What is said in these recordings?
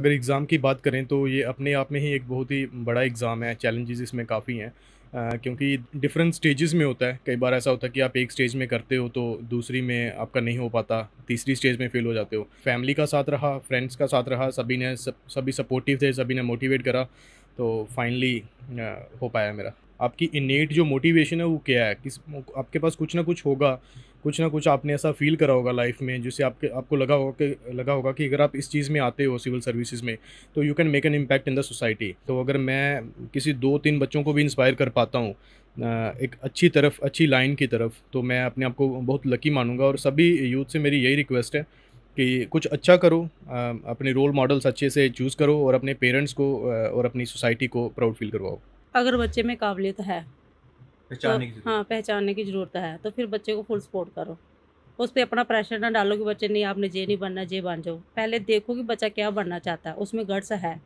अगर एग्ज़ाम की बात करें तो ये अपने आप में ही एक बहुत ही बड़ा एग्ज़ाम है चैलेंजेस इसमें काफ़ी हैं क्योंकि डिफरेंट स्टेजेस में होता है कई बार ऐसा होता है कि आप एक स्टेज में करते हो तो दूसरी में आपका नहीं हो पाता तीसरी स्टेज में फेल हो जाते हो फैमिली का साथ रहा फ्रेंड्स का साथ रहा सभी ने सभी सपोर्टिव थे सभी ने मोटिवेट करा तो फाइनली हो पाया मेरा आपकी इनेट जो मोटिवेशन है वो क्या है किस आपके पास कुछ ना कुछ होगा कुछ ना कुछ आपने ऐसा फील करा होगा लाइफ में जिससे आपके आपको लगा होगा कि लगा होगा कि अगर आप इस चीज़ में आते हो सिविल सर्विसेज में तो you can make an impact in the society तो अगर मैं किसी दो तीन बच्चों को भी इंस्पायर कर पाता हूँ एक अच्छी तरफ अच्छी लाइन की तरफ तो मैं अपने आप को बहुत लकी मानूंगा और सभी यूथ से मेरी यही रिक्वेस्ट है कि कुछ अच्छा करो अपने रोल मॉडल्स अच्छे से चूज़ करो और अपने पेरेंट्स को और अपनी सोसाइटी को प्राउड फील करवाओ अगर बच्चे में काबिलियत है तो पहचानने की हाँ पहचानने की ज़रूरत है तो फिर बच्चे को फुल सपोर्ट करो उस पर अपना प्रेशर ना डालो कि बच्चे नहीं आपने जे नहीं बनना जे बन जाओ पहले देखो कि बच्चा क्या बनना चाहता है उसमें गट्स है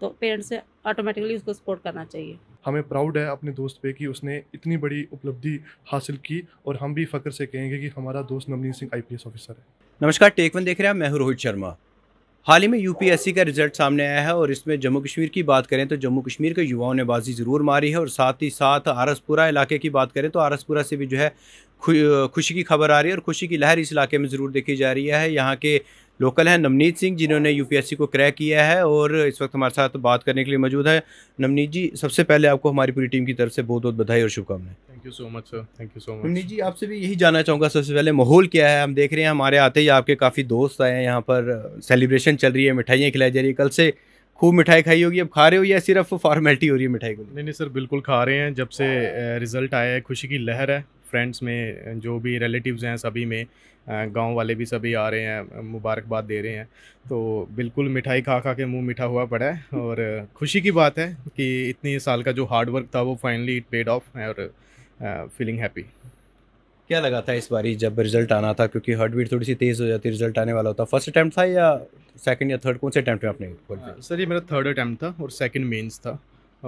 तो पेरेंट्स ऑटोमेटिकली उसको सपोर्ट करना चाहिए हमें प्राउड है अपने दोस्त पे कि उसने इतनी बड़ी उपलब्धि हासिल की और हम भी फ़ख्र से कहेंगे कि हमारा दोस्त नवनीत सिंह आईपीएस ऑफिसर है नमस्कार टेक वन देख रहे हैं मैं रोहित शर्मा हाल ही में यूपीएससी का रिजल्ट सामने आया है और इसमें जम्मू कश्मीर की बात करें तो जम्मू कश्मीर के युवाओं ने बाजी ज़रूर मारी है और साथ ही साथ आरसपुरा इलाके की बात करें तो आरसपुरा से भी जो है खुशी की खबर आ रही है और खुशी की लहर इस इलाके में ज़रूर देखी जा रही है यहाँ के लोकल हैं नवनीत सिंह जिन्होंने यूपीएससी को क्रैक किया है और इस वक्त हमारे साथ बात करने के लिए मौजूद है नवनीत जी सबसे पहले आपको हमारी पूरी टीम की तरफ से बहुत बहुत बधाई और शुभकामनाएं thank you so much sir thank you so much Navneet ji आपसे भी यही जानना चाहूँगा सबसे पहले माहौल क्या है हम देख रहे हैं हमारे आते ही आपके काफ़ी दोस्त आए हैं यहाँ पर सेलिब्रेशन चल रही है मिठाइयाँ खिलाई जा रही है कल से खूब मिठाई खाई होगी अब खा रहे हो या सिर्फ फॉर्मेलिटी हो रही है मिठाई को नहीं नहीं सर बिल्कुल खा रहे हैं जब से रिज़ल्ट आया है खुशी की लहर है फ्रेंड्स में जो भी रिलेटिव्स हैं सभी में गांव वाले भी सभी आ रहे हैं मुबारकबाद दे रहे हैं तो बिल्कुल मिठाई खा खा के मुंह मीठा हुआ पड़ा है और खुशी की बात है कि इतने साल का जो हार्डवर्क था वो फाइनली इट पेड ऑफ और फीलिंग हैप्पी क्या लगा था इस बारी जब रिजल्ट आना था क्योंकि हार्ट बीट थोड़ी सी तेज़ हो जाती रिजल्ट आने वाला होता फर्स्ट अटैम्प्ट था या सेकंड या थर्ड कौन से अटैम्प्ट में आपने हाँ, सर ये मेरा थर्ड अटैम्प्ट था और सेकंड मेंस था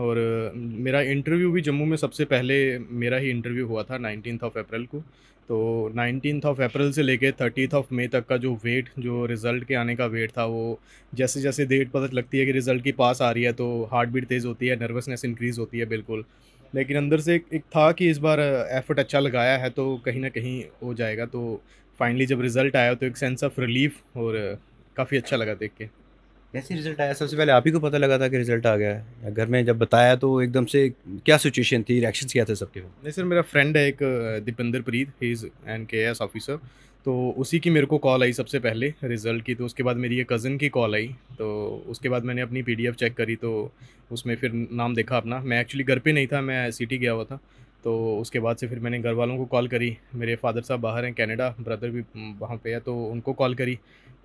और मेरा इंटरव्यू भी जम्मू में सबसे पहले मेरा ही इंटरव्यू हुआ था नाइनटीन ऑफ अप्रैल को तो नाइनटीन ऑफ अप्रैल से लेके थर्टीथ ऑफ मई तक का जो वेट जो रिज़ल्ट के आने का वेट था वो जैसे जैसे डेट पता लगती है कि रिज़ल्ट की पास आ रही है तो हार्ट बीट तेज़ होती है नर्वसनेस इंक्रीज़ होती है बिल्कुल लेकिन अंदर से एक, एक था कि इस बार एफ़र्ट अच्छा लगाया है तो कहीं ना कहीं हो जाएगा तो फाइनली जब रिज़ल्ट आया तो एक सेंस ऑफ रिलीफ और काफ़ी अच्छा लगा देख के कैसे रिजल्ट आया सबसे पहले आप ही को पता लगा था कि रिजल्ट आ गया है घर में जब बताया तो एकदम से क्या सिचुएशन थी रिएक्शन क्या थे सबके नहीं सर मेरा फ्रेंड है एक Dipendra Preet he is an K S officer तो उसी की मेरे को कॉल आई सबसे पहले रिज़ल्ट की तो उसके बाद मेरी ये कज़न की कॉल आई तो उसके बाद मैंने अपनी पीडीएफ चेक करी तो उसमें फिर नाम देखा अपना मैं एक्चुअली घर पे नहीं था मैं सिटी गया हुआ था तो उसके बाद से फिर मैंने घर वालों को कॉल करी मेरे फादर साहब बाहर हैं कनाडा ब्रदर भी वहाँ पे है तो उनको कॉल करी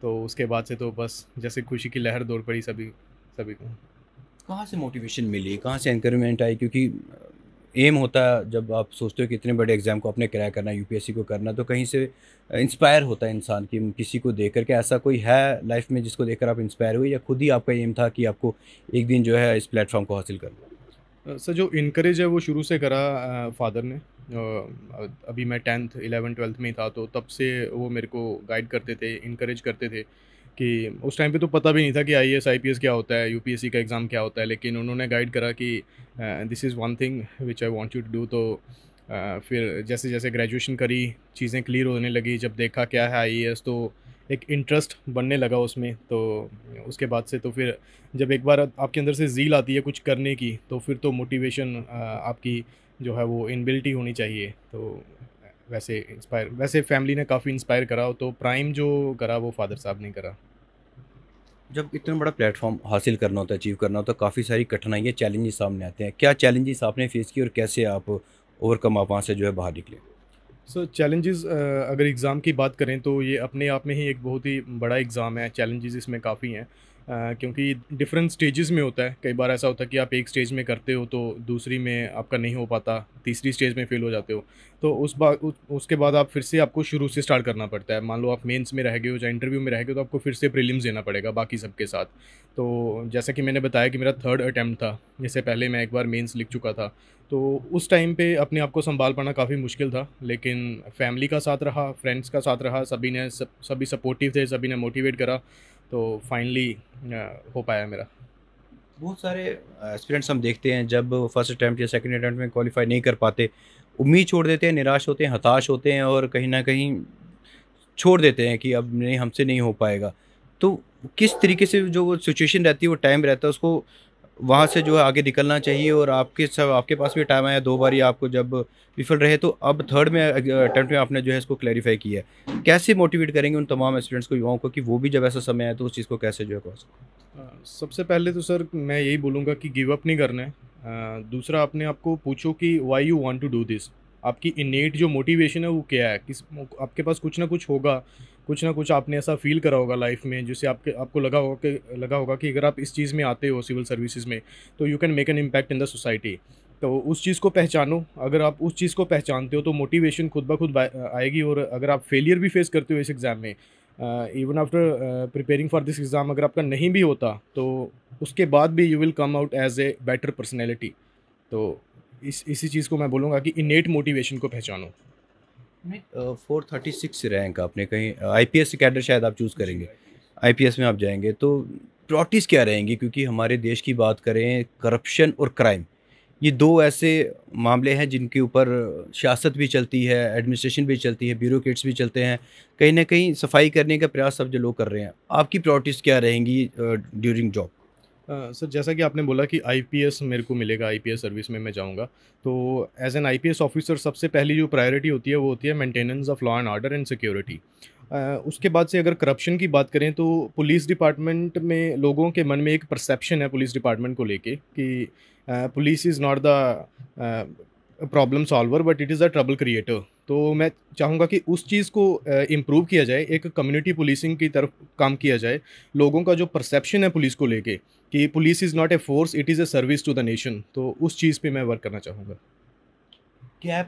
तो उसके बाद से तो बस जैसे खुशी की लहर दौड़ पड़ी सभी सभी को कहाँ से मोटिवेशन मिली कहाँ से इंक्रीमेंट आई क्योंकि एम होता है जब आप सोचते हो कि इतने बड़े एग्ज़ाम को आपने क्रैक करना यूपीएससी को करना तो कहीं से इंस्पायर होता है इंसान कि किसी को देख कर के ऐसा कोई है लाइफ में जिसको देखकर आप इंस्पायर हुए या खुद ही आपका एम था कि आपको एक दिन जो है इस प्लेटफॉर्म को हासिल करना सर जो इनक्रेज है वो शुरू से करा फादर ने अभी मैं टेंथ इलेवन ट्वेल्थ में ही था तो तब से वो मेरे को गाइड करते थे इनक्रेज करते थे कि उस टाइम पे तो पता भी नहीं था कि I S I P S क्या होता है यू पी एस सी का एग्ज़ाम क्या होता है लेकिन उन्होंने गाइड करा कि this is one thing which I want you to do तो फिर जैसे जैसे ग्रेजुएशन करी चीज़ें क्लियर होने लगी जब देखा क्या है आई ए एस तो एक इंटरेस्ट बनने लगा उसमें तो उसके बाद से तो फिर जब एक बार आपके अंदर से जील आती है कुछ करने की तो फिर तो मोटिवेशन आपकी जो है वो इनबिलिटी होनी चाहिए तो वैसे इंस्पायर वैसे फैमिली ने काफ़ी इंस्पायर करा तो प्राइम जो करा वो फादर साहब ने करा जब इतना बड़ा प्लेटफॉर्म हासिल करना होता है अचीव करना होता है काफ़ी सारी कठिनाइयाँ चैलेंजेस सामने आते हैं क्या चैलेंजेस आपने फेस किए और कैसे आप ओवरकम आप वहाँ से जो है बाहर निकले सर so, चैलेंजेस uh, अगर एग्ज़ाम की बात करें तो ये अपने आप में ही एक बहुत ही बड़ा एग्ज़ाम है चैलेंजेस इसमें काफ़ी हैं क्योंकि डिफरेंट स्टेजेस में होता है कई बार ऐसा होता है कि आप एक स्टेज में करते हो तो दूसरी में आपका नहीं हो पाता तीसरी स्टेज में फेल हो जाते हो तो उस बात उसके बाद आप फिर से आपको शुरू से स्टार्ट करना पड़ता है मान लो आप मेंस में रह गए हो या इंटरव्यू में रह गए तो आपको फिर से प्रीलिम्स देना पड़ेगा बाकी सबके साथ तो जैसा कि मैंने बताया कि मेरा थर्ड अटैम्प्ट था जिससे पहले मैं एक बार मेन्स लिख चुका था तो उस टाइम पे अपने आप को संभाल पाना काफ़ी मुश्किल था लेकिन फैमिली का साथ रहा फ्रेंड्स का साथ रहा सभी ने सभी सपोर्टिव थे सभी ने मोटिवेट करा तो फाइनली हो पाया मेरा बहुत सारे एक्सपीरियंस हम देखते हैं जब फर्स्ट अटैम्प्ट या सेकेंड अटैम्प्ट में क्वालिफाई नहीं कर पाते उम्मीद छोड़ देते हैं निराश होते हैं हताश होते हैं और कहीं ना कहीं छोड़ देते हैं कि अब नहीं हमसे नहीं हो पाएगा तो किस तरीके से जो वो सिचुएशन रहती है वो टाइम रहता है उसको वहाँ से जो है आगे निकलना चाहिए और आपके सब आपके पास भी टाइम आया दो बारी आपको जब विफल रहे तो अब थर्ड में अटैम्प्ट में आपने जो है इसको क्लैरिफाई किया है कैसे मोटिवेट करेंगे उन तमाम स्टूडेंट्स को युवाओं को कि वो भी जब ऐसा समय आए तो उस चीज़ को कैसे जो है कर सकते सबसे पहले तो सर मैं यही बोलूँगा कि गिव अप नहीं करना है दूसरा अपने आपको पूछो कि why you want to do this आपकी इनेट जो मोटिवेशन है वो क्या है किस आपके पास कुछ ना कुछ होगा कुछ ना कुछ आपने ऐसा फील करा होगा लाइफ में जिससे आपके आपको लगा होगा कि लगा होगा कि अगर आप इस चीज़ में आते हो सिविल सर्विसेज में तो you can make an impact in the society तो उस चीज़ को पहचानो अगर आप उस चीज़ को पहचानते हो तो मोटिवेशन खुद ब खुद आएगी और अगर आप फेलियर भी फेस करते हो इस एग्ज़ाम में even after preparing for this exam अगर आपका नहीं भी होता तो उसके बाद भी you will come out as a better personality तो इस इसी चीज़ को मैं बोलूँगा कि इनेट मोटिवेशन को पहचानो फोर थर्टी सिक्स रैंक आपने कहीं आई पी एस कैडर शायद आप चूज़ करेंगे एस में आप जाएंगे तो प्रॉपर्टीज़ क्या रहेंगी क्योंकि हमारे देश की बात करें करप्शन और क्राइम ये दो ऐसे मामले हैं जिनके ऊपर सियासत भी चलती है एडमिनिस्ट्रेशन भी चलती है ब्यूरोट्स भी चलते हैं कहीं ना कहीं सफाई करने का प्रयास सब जो लोग कर रहे हैं आपकी प्रॉपर्टीज़ क्या रहेंगी during uh, job sir uh, जैसा कि आपने बोला कि आईपीएस मेरे को मिलेगा आईपीएस सर्विस में मैं जाऊंगा तो एज एन आईपीएस ऑफिसर सबसे पहली जो प्रायोरिटी होती है वो होती है maintenance of law and order and security उसके बाद से अगर करप्शन की बात करें तो पुलिस डिपार्टमेंट में लोगों के मन में एक परसेप्शन है पुलिस डिपार्टमेंट को लेके कि police is not the problem solver but it is a trouble creator तो मैं चाहूँगा कि उस चीज़ को इम्प्रूव किया जाए एक कम्युनिटी पुलिसिंग की तरफ काम किया जाए लोगों का जो परसेप्शन है पुलिस को लेके कि police is not a force it is a service to the nation तो उस चीज़ पे मैं वर्क करना चाहूँगा क्या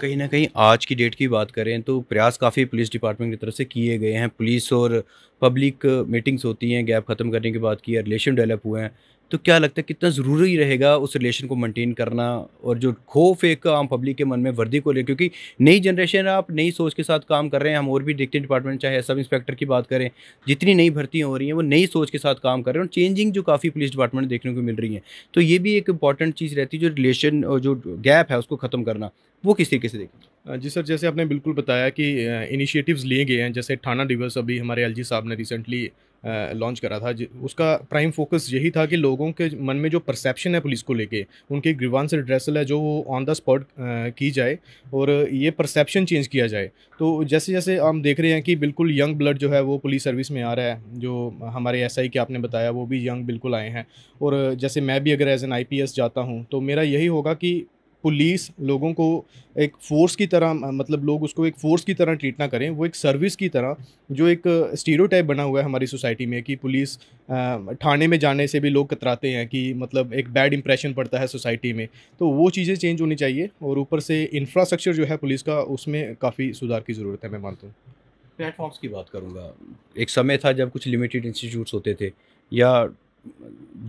कहीं ना कहीं आज की डेट की बात करें तो प्रयास काफ़ी पुलिस डिपार्टमेंट की तरफ से किए गए हैं पुलिस और पब्लिक मीटिंग्स होती हैं गैप ख़त्म करने की बात की है रिलेशन डेवलप हुए हैं तो क्या लगता है कितना ज़रूरी रहेगा उस रिलेशन को मेंटेन करना और जो खौफ एक आम पब्लिक के मन में वर्दी को ले क्योंकि नई जनरेशन आप नई सोच के साथ काम कर रहे हैं हम और भी देखते हैं डिपार्टमेंट चाहे सब इंस्पेक्टर की बात करें जितनी नई भर्ती हो रही हैं वो नई सोच के साथ काम कर रहे हैं और चेंजिंग जो काफ़ी पुलिस डिपार्टमेंट देखने को मिल रही हैं तो ये भी एक इंपॉर्टेंट चीज़ रहती है जो रिलेशन और जो गैप है उसको ख़त्म करना वो किस तरीके से देखें जी सर जैसे आपने बिल्कुल बताया कि इनिशिएटिव्स लिए गए हैं जैसे थाना दिवस अभी हमारे एलजी साहब ने रिसेंटली लॉन्च करा था उसका प्राइम फोकस यही था कि लोगों के मन में जो परसेप्शन है पुलिस को लेके उनकी ग्रीवांस रिड्रेसल है जो वो ऑन द स्पॉट की जाए और ये परसेप्शन चेंज किया जाए तो जैसे जैसे हम देख रहे हैं कि बिल्कुल यंग ब्लड जो है वो पुलिस सर्विस में आ रहा है जो हमारे एस आई के आपने बताया वो भी यंग बिल्कुल आए हैं और जैसे मैं भी अगर as an I P S जाता हूँ तो मेरा यही होगा कि पुलिस लोगों को एक फोर्स की तरह मतलब लोग उसको एक फोर्स की तरह ट्रीट ना करें वो एक सर्विस की तरह जो एक स्टीरो बना हुआ है हमारी सोसाइटी में कि पुलिस थाने में जाने से भी लोग कतराते हैं कि मतलब एक बैड इंप्रेशन पड़ता है सोसाइटी में तो वो चीज़ें चेंज होनी चाहिए और ऊपर से इंफ्रास्ट्रक्चर जो है पुलिस का उसमें काफ़ी सुधार की ज़रूरत है मैं मानता हूँ प्लेटफॉर्म्स की बात करूँगा एक समय था जब कुछ लिमिटेड इंस्टीट्यूट्स होते थे या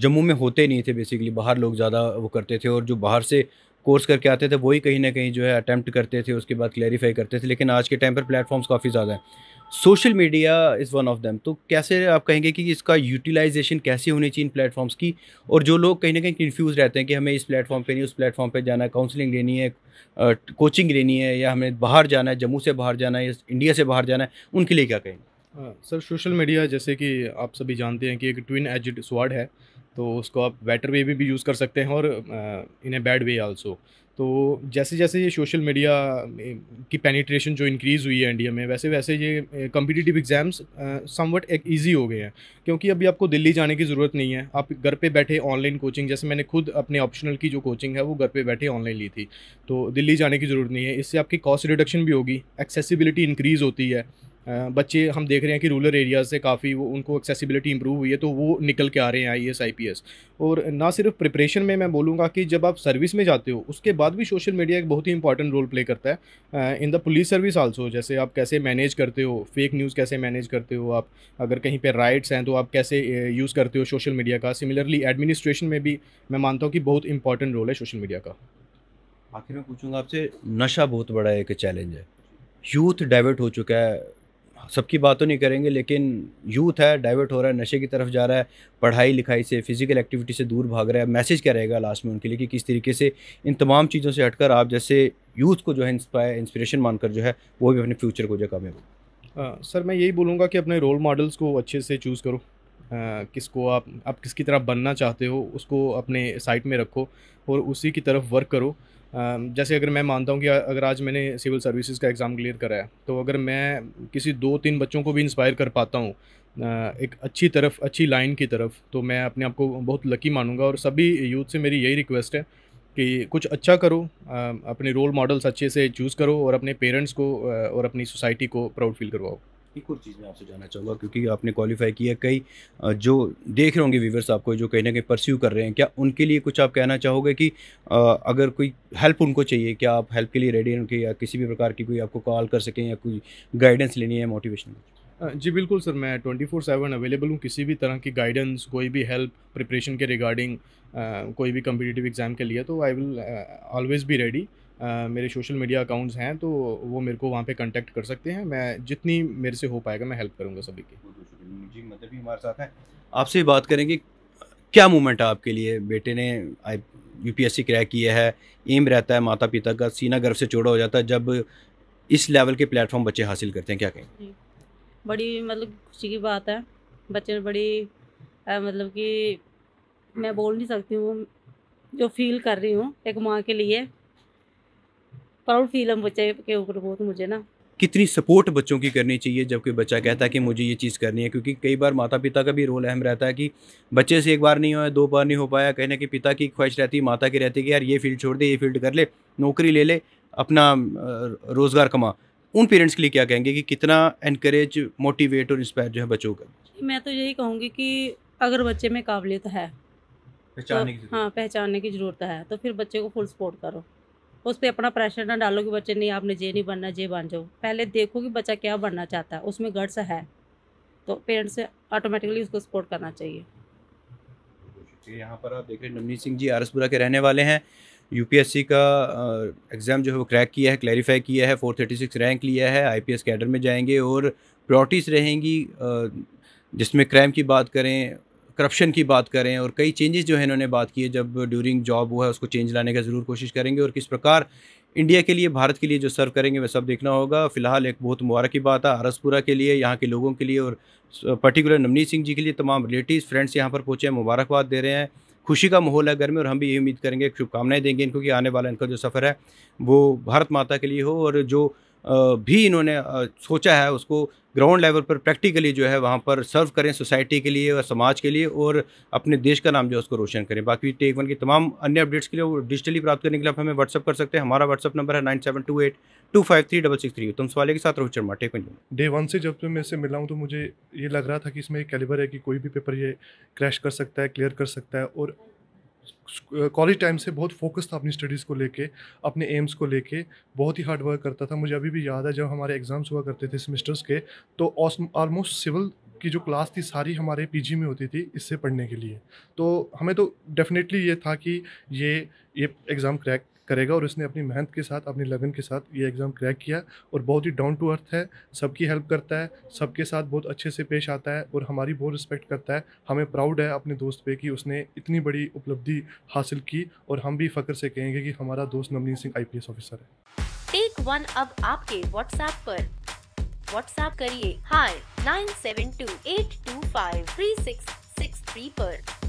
जम्मू में होते नहीं थे बेसिकली बाहर लोग ज़्यादा वो करते थे और जो बाहर से कोर्स करके आते थे वही कहीं ना कहीं जो है अटैम्प्ट करते थे उसके बाद क्लैरिफाई करते थे लेकिन आज के टाइम पर प्लेटफॉर्म्स काफ़ी ज़्यादा हैं social media is one of them तो कैसे आप कहेंगे कि इसका यूटिलाइजेशन कैसे होनी चाहिए इन प्लेटफॉर्म्स की और जो लोग कहीं ना कहीं कन्फ्यूज़ रहते हैं कि हमें इस प्लेटफॉर्म पे नहीं उस प्लेटफॉर्म पे जाना है काउंसलिंग लेनी है कोचिंग लेनी है या हमें बाहर जाना है जम्मू से बाहर जाना है या इंडिया से बाहर जाना है उनके लिए क्या कहेंगे हाँ, सर सोशल मीडिया जैसे कि आप सभी जानते हैं कि एक ट्विन एजड स्वाड है तो उसको आप बेटर वे भी यूज़ कर सकते हैं और इन तो ए बैड वे आल्सो तो जैसे जैसे ये सोशल मीडिया की पेनिट्रेशन जो इंक्रीज़ हुई है इंडिया में वैसे वैसे ये कम्पिटिटिव एग्ज़ाम्स समवट एक ईजी हो गए हैं क्योंकि अभी आपको दिल्ली जाने की ज़रूरत नहीं है आप घर पे बैठे ऑनलाइन कोचिंग जैसे मैंने खुद अपने ऑप्शनल की जो कोचिंग है वो घर पे बैठे ऑनलाइन ली थी तो दिल्ली जाने की ज़रूरत नहीं है इससे आपकी कॉस्ट रिडक्शन भी होगी एक्सेसिबिलिटी इंक्रीज़ होती है बच्चे हम देख रहे हैं कि रूरल एरियाज़ से काफ़ी वो उनको एक्सेसिबिलिटी इंप्रूव हुई है तो वो निकल के आ रहे हैं I S I P S और ना सिर्फ प्रिपरेशन में मैं बोलूँगा कि जब आप सर्विस में जाते हो उसके बाद भी सोशल मीडिया एक बहुत ही इंपॉर्टेंट रोल प्ले करता है in the police service also जैसे आप कैसे मैनेज करते हो फेक न्यूज़ कैसे मैनेज करते हो आप अगर कहीं पर राइट्स हैं तो आप कैसे यूज़ करते हो सोशल मीडिया का सिमिलरली एडमिनिस्ट्रेशन में भी मैं मानता हूँ कि बहुत इंपॉर्टेंट रोल है सोशल मीडिया का आखिर में पूछूंगा आपसे नशा बहुत बड़ा एक चैलेंज है यूथ डाइवर्ट हो चुका है सबकी बात तो नहीं करेंगे लेकिन यूथ है डाइवर्ट हो रहा है नशे की तरफ जा रहा है पढ़ाई लिखाई से फिजिकल एक्टिविटी से दूर भाग रहा है मैसेज क्या रहेगा लास्ट में उनके लिए कि किस तरीके से इन तमाम चीज़ों से हटकर आप जैसे यूथ को जो है इंस्पायर इंस्परेशन मानकर जो है वो भी अपने फ्यूचर को जो कामयाब हाँ, सर मैं यही बोलूँगा कि अपने रोल मॉडल्स को अच्छे से चूज़ करो किसको आप आप किसकी तरफ बनना चाहते हो उसको अपने साइट में रखो और उसी की तरफ वर्क करो जैसे अगर मैं मानता हूँ कि अगर आज मैंने सिविल सर्विसेज का एग्ज़ाम क्लियर करा है तो अगर मैं किसी दो तीन बच्चों को भी इंस्पायर कर पाता हूँ एक अच्छी तरफ अच्छी लाइन की तरफ तो मैं अपने आप को बहुत लकी मानूंगा और सभी यूथ से मेरी यही रिक्वेस्ट है कि कुछ अच्छा करो अपने रोल मॉडल्स अच्छे से चूज़ करो और अपने पेरेंट्स को और अपनी सोसाइटी को प्राउड फील करवाओ एक और चीज़ मैं आपसे जानना चाहूँगा क्योंकि आपने क्वालिफाई किया कई जो देख रहे होंगे व्यूवर्स आपको जो कहीं ना कहीं परस्यू कर रहे हैं क्या उनके लिए कुछ आप कहना चाहोगे कि अगर कोई हेल्प उनको चाहिए क्या आप हेल्प के लिए रेडी हैं उनके या किसी भी प्रकार की कोई आपको कॉल कर सकें या कोई गाइडेंस लेनी है मोटिवेशन जी बिल्कुल सर मैं ट्वेंटी फोर सेवन अवेलेबल हूँ किसी भी तरह की गाइडेंस कोई भी हेल्प प्रिपरेशन के रिगार्डिंग कोई भी कम्पिटिटिव एग्ज़ाम के लिए तो I will always be ready मेरे सोशल मीडिया अकाउंट्स हैं तो वो मेरे को वहाँ पे कांटेक्ट कर सकते हैं मैं जितनी मेरे से हो पाएगा मैं हेल्प करूँगा सभी की जी मतलब भी हमारे साथ हैं आपसे बात करेंगे क्या मूवमेंट है आपके लिए बेटे ने U P S C crack किया है एम रहता है माता पिता का सीना गर्व से चौड़ा हो जाता है जब इस लेवल के प्लेटफॉर्म बच्चे हासिल करते हैं क्या कहें बड़ी मतलब खुशी की बात है बच्चे ने बड़ी आ, मतलब कि मैं बोल नहीं सकती हूँ जो फील कर रही हूँ एक माँ के लिए प्राउड फील है बच्चे के ऊपर बहुत मुझे ना कितनी सपोर्ट बच्चों की करनी चाहिए जबकि बच्चा कहता है कि मुझे ये चीज़ करनी है क्योंकि कई बार माता पिता का भी रोल अहम रहता है कि बच्चे से एक बार नहीं हुआ दो बार नहीं हो पाया कहने की पिता की ख्वाहिश रहती है माता की रहती है कि यार ये फील्ड छोड़ दे ये फील्ड कर ले नौकरी ले ले अपना रोज़गार कमा उन पेरेंट्स के लिए क्या कहेंगे कि कितना इनक्रेज मोटिवेट और इंस्पायर जो है बच्चों का मैं तो यही कहूँगी कि अगर बच्चे में काबिलियत है पहचानने की तो हाँ पहचानने की ज़रूरत है तो फिर बच्चे को फुल सपोर्ट करो उस पर अपना प्रेशर ना डालो कि बच्चे नहीं आपने ये नहीं बनना ये बन जाओ पहले देखो कि बच्चा क्या बनना चाहता है उसमें गट्स है तो पेरेंट्स ऑटोमेटिकली उसको सपोर्ट करना चाहिए यहाँ पर आप देख रहे हैं नवनीत सिंह जी आरसपुरा के रहने वाले हैं यूपीएससी का एग्ज़ाम जो है वो क्रैक किया है क्लैरिफाई किया है 436 रैंक लिया है आईपीएस कैडर में जाएंगे और प्रॉटिस रहेंगी जिसमें क्रैम की बात करें करप्शन की बात करें और कई चेंजेस जो है इन्होंने बात की है जब ड्यूरिंग जॉब हुआ है उसको चेंज लाने का ज़रूर कोशिश करेंगे और किस प्रकार इंडिया के लिए भारत के लिए जो सर्व करेंगे वह सब देखना होगा फिलहाल एक बहुत मुबारक की बात है आरसपुरा के लिए यहाँ के लोगों के लिए और पर्टिकुलर नवनीत सिंह जी के लिए तमाम रिलेटिव फ्रेंड्स यहाँ पर पहुँचे हैं मुबारकबाद दे रहे हैं खुशी का माहौल है घर में और हम भी ये उम्मीद करेंगे शुभकामनाएं देंगे इनको कि आने वाला इनका जो सफ़र है वो भारत माता के लिए हो और जो भी इन्होंने सोचा है उसको ग्राउंड लेवल पर प्रैक्टिकली जो है वहाँ पर सर्व करें सोसाइटी के लिए और समाज के लिए और अपने देश का नाम जो है उसको रोशन करें बाकी टेक वन की तमाम अन्य अपडेट्स के लिए वो डिजिटली प्राप्त करने के लिए आप हमें व्हाट्सअप कर सकते हैं हमारा व्हाट्सअप नंबर है nine seven two eight two five three double six three तुम सवाल के साथ Rohit Sharma take one day one से जब मैं इसे मिला हूँ तो मुझे ये लग रहा था कि इसमें एक कैलिबर है कि कोई भी पेपर ये क्रैश कर सकता है क्लियर कर सकता है और कॉलेज टाइम से बहुत फोकस था अपनी स्टडीज़ को लेके अपने एम्स को लेके बहुत ही हार्ड वर्क करता था मुझे अभी भी याद है जब हमारे एग्ज़ाम्स हुआ करते थे सेमेस्टर्स के तो ऑलमोस्ट सिविल की जो क्लास थी सारी हमारे पीजी में होती थी इससे पढ़ने के लिए तो हमें तो डेफिनेटली ये था कि ये ये एग्ज़ाम क्रैक करेगा और उसने अपनी मेहनत के साथ अपनी लगन के साथ ये एग्ज़ाम क्रैक किया और बहुत ही डाउन टू अर्थ है सबकी हेल्प करता है सबके साथ बहुत अच्छे से पेश आता है और हमारी बहुत रिस्पेक्ट करता है हमें प्राउड है अपने दोस्त पे कि उसने इतनी बड़ी उपलब्धि हासिल की और हम भी फ़ख्र से कहेंगे कि हमारा दोस्त नवनीत सिंह आई ऑफिसर है टेक वन अब आपके व्हाट्सएप पर व्हाट्सएप करिए hi nine seven two eight two five three six six three पर